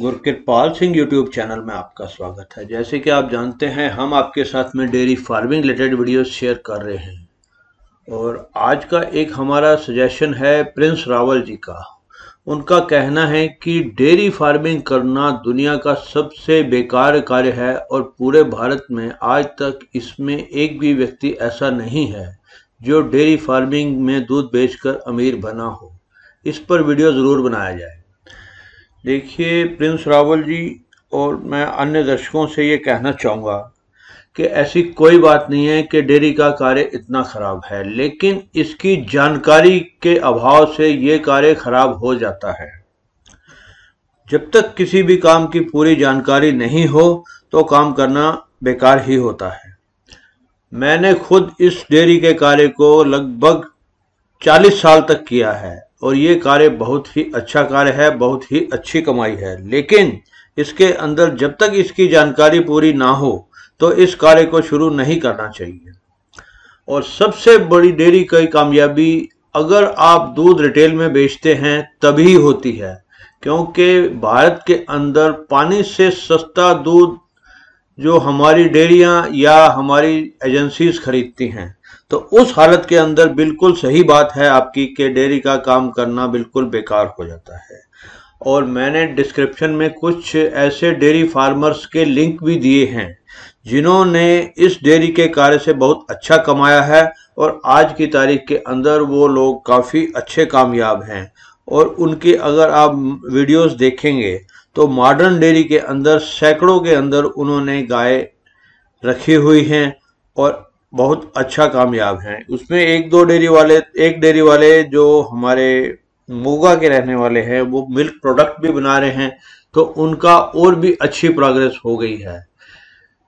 गुरकृपाल Singh YouTube channel में आपका स्वागत है जैसे कि आप जानते हैं हम आपके साथ में dairy farming related videos share कर रहे हैं और आज का एक हमारा सजेशन है प्रिंस रावल जी का उनका कहना है कि डेयरी फार्मिंग करना दुनिया का सबसे बेकार कार्य है और पूरे भारत में आज तक इसमें एक भी व्यक्ति ऐसा नहीं है जो डेयरी फार्मिंग में दूध बेचकर अमीर बना हो इस पर वीडियो ज़रूर बनाया जाए देखिए प्रिंस रावल जी और मैं अन्य दर्शकों से ये कहना चाहूँगा कि ऐसी कोई बात नहीं है कि डेयरी का कार्य इतना ख़राब है लेकिन इसकी जानकारी के अभाव से ये कार्य ख़राब हो जाता है जब तक किसी भी काम की पूरी जानकारी नहीं हो तो काम करना बेकार ही होता है मैंने खुद इस डेयरी के कार्य को लगभग 40 साल तक किया है और ये कार्य बहुत ही अच्छा कार्य है बहुत ही अच्छी कमाई है लेकिन इसके अंदर जब तक इसकी जानकारी पूरी ना हो तो इस कार्य को शुरू नहीं करना चाहिए और सबसे बड़ी डेयरी की कामयाबी अगर आप दूध रिटेल में बेचते हैं तभी होती है क्योंकि भारत के अंदर पानी से सस्ता दूध जो हमारी डेयरियाँ या हमारी एजेंसीज खरीदती हैं तो उस हालत के अंदर बिल्कुल सही बात है आपकी कि डेयरी का काम करना बिल्कुल बेकार हो जाता है और मैंने डिस्क्रिप्शन में कुछ ऐसे डेयरी फार्मर्स के लिंक भी दिए हैं जिन्होंने इस डेयरी के कार्य से बहुत अच्छा कमाया है और आज की तारीख के अंदर वो लोग काफ़ी अच्छे कामयाब हैं और उनकी अगर आप वीडियोस देखेंगे तो मॉडर्न डेयरी के अंदर सैकड़ों के अंदर उन्होंने गाय रखी हुई हैं और बहुत अच्छा कामयाब हैं उसमें एक दो डेयरी वाले एक डेयरी वाले जो हमारे मोगा के रहने वाले हैं वो मिल्क प्रोडक्ट भी बना रहे हैं तो उनका और भी अच्छी प्रोग्रेस हो गई है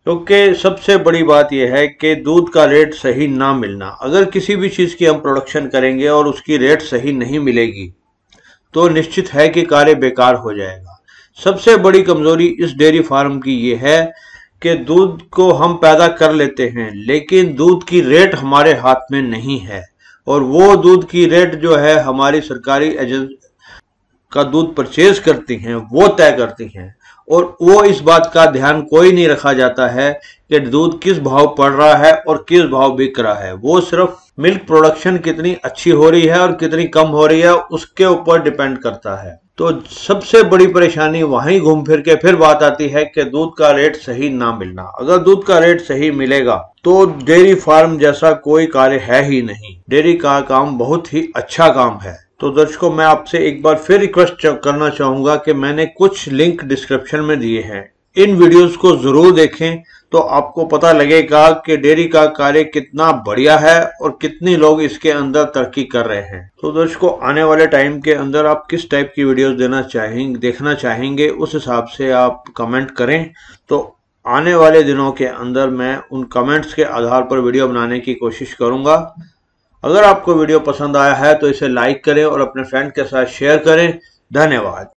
क्योंकि तो सबसे बड़ी बात यह है कि दूध का रेट सही ना मिलना अगर किसी भी चीज़ की हम प्रोडक्शन करेंगे और उसकी रेट सही नहीं मिलेगी तो निश्चित है कि कार्य बेकार हो जाएगा सबसे बड़ी कमजोरी इस डेयरी फार्म की ये है के दूध को हम पैदा कर लेते हैं लेकिन दूध की रेट हमारे हाथ में नहीं है और वो दूध की रेट जो है हमारी सरकारी एजेंस का दूध परचेज करती हैं वो तय करती हैं और वो इस बात का ध्यान कोई नहीं रखा जाता है कि दूध किस भाव पड़ रहा है और किस भाव बिक रहा है वो सिर्फ मिल्क प्रोडक्शन कितनी अच्छी हो रही है और कितनी कम हो रही है उसके ऊपर डिपेंड करता है तो सबसे बड़ी परेशानी वहीं घूम फिर के फिर बात आती है कि दूध का रेट सही ना मिलना अगर दूध का रेट सही मिलेगा तो डेयरी फार्म जैसा कोई कार्य है ही नहीं डेयरी का काम बहुत ही अच्छा काम है तो दर्शकों मैं आपसे एक बार फिर रिक्वेस्ट करना चाहूंगा कि मैंने कुछ लिंक डिस्क्रिप्शन में दिए हैं इन वीडियोस को जरूर देखें तो आपको पता लगेगा कि डेयरी का कार्य कितना बढ़िया है और कितने लोग इसके अंदर तरक्की कर रहे हैं तो दर्शकों आने वाले टाइम के अंदर आप किस टाइप की वीडियोस देना चाहेंगे देखना चाहेंगे उस हिसाब से आप कमेंट करें तो आने वाले दिनों के अंदर मैं उन कमेंट्स के आधार पर वीडियो बनाने की कोशिश करूंगा अगर आपको वीडियो पसंद आया है तो इसे लाइक करें और अपने फ्रेंड के साथ शेयर करें धन्यवाद